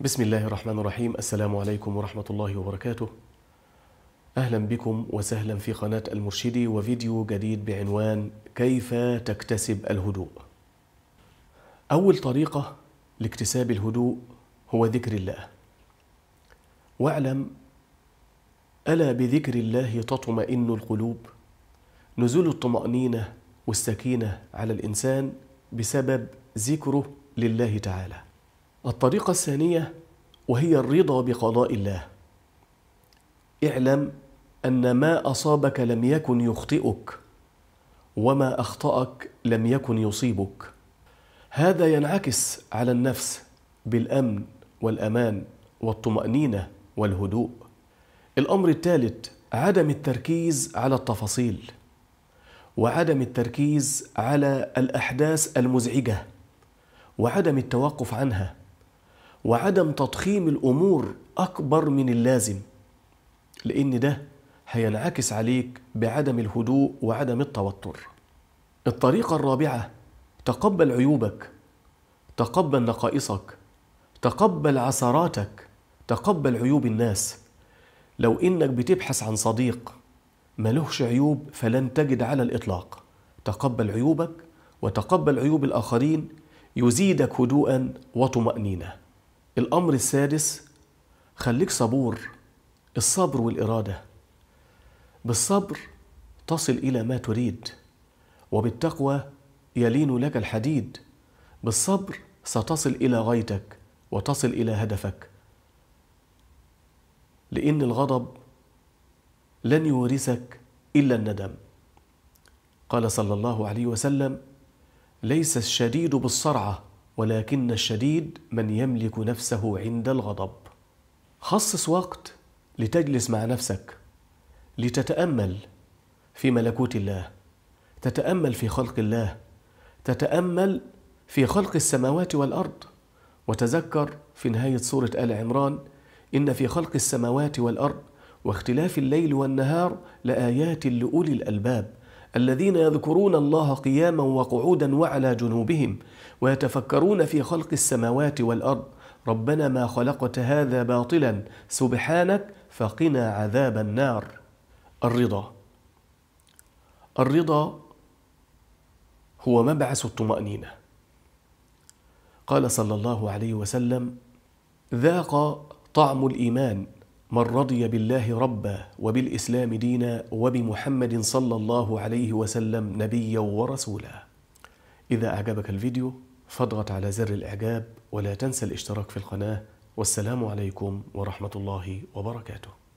بسم الله الرحمن الرحيم السلام عليكم ورحمة الله وبركاته أهلا بكم وسهلا في قناة المرشدي وفيديو جديد بعنوان كيف تكتسب الهدوء أول طريقة لاكتساب الهدوء هو ذكر الله واعلم ألا بذكر الله تطمئن القلوب نزول الطمأنينة والسكينة على الإنسان بسبب ذكره لله تعالى الطريقة الثانية وهي الرضا بقضاء الله اعلم أن ما أصابك لم يكن يخطئك وما أخطأك لم يكن يصيبك هذا ينعكس على النفس بالأمن والأمان والطمأنينة والهدوء الأمر الثالث عدم التركيز على التفاصيل وعدم التركيز على الأحداث المزعجة وعدم التوقف عنها وعدم تضخيم الامور اكبر من اللازم لان ده هينعكس عليك بعدم الهدوء وعدم التوتر الطريقه الرابعه تقبل عيوبك تقبل نقائصك تقبل عثراتك تقبل عيوب الناس لو انك بتبحث عن صديق ملهش عيوب فلن تجد على الاطلاق تقبل عيوبك وتقبل عيوب الاخرين يزيدك هدوءا وطمانينه الأمر السادس خليك صبور الصبر والإرادة بالصبر تصل إلى ما تريد وبالتقوى يلين لك الحديد بالصبر ستصل إلى غايتك وتصل إلى هدفك لأن الغضب لن يورثك إلا الندم قال صلى الله عليه وسلم ليس الشديد بالصرعه ولكن الشديد من يملك نفسه عند الغضب خصص وقت لتجلس مع نفسك لتتامل في ملكوت الله تتامل في خلق الله تتامل في خلق السماوات والارض وتذكر في نهايه سوره ال عمران ان في خلق السماوات والارض واختلاف الليل والنهار لايات لاولي الالباب الذين يذكرون الله قياما وقعودا وعلى جنوبهم ويتفكرون في خلق السماوات والارض ربنا ما خلقت هذا باطلا سبحانك فقنا عذاب النار الرضا الرضا هو مبعث الطمانينه قال صلى الله عليه وسلم ذاق طعم الايمان من رضي بالله ربا وبالاسلام دينا وبمحمد صلى الله عليه وسلم نبيا ورسولا. اذا اعجبك الفيديو فاضغط على زر الاعجاب ولا تنسى الاشتراك في القناه والسلام عليكم ورحمه الله وبركاته.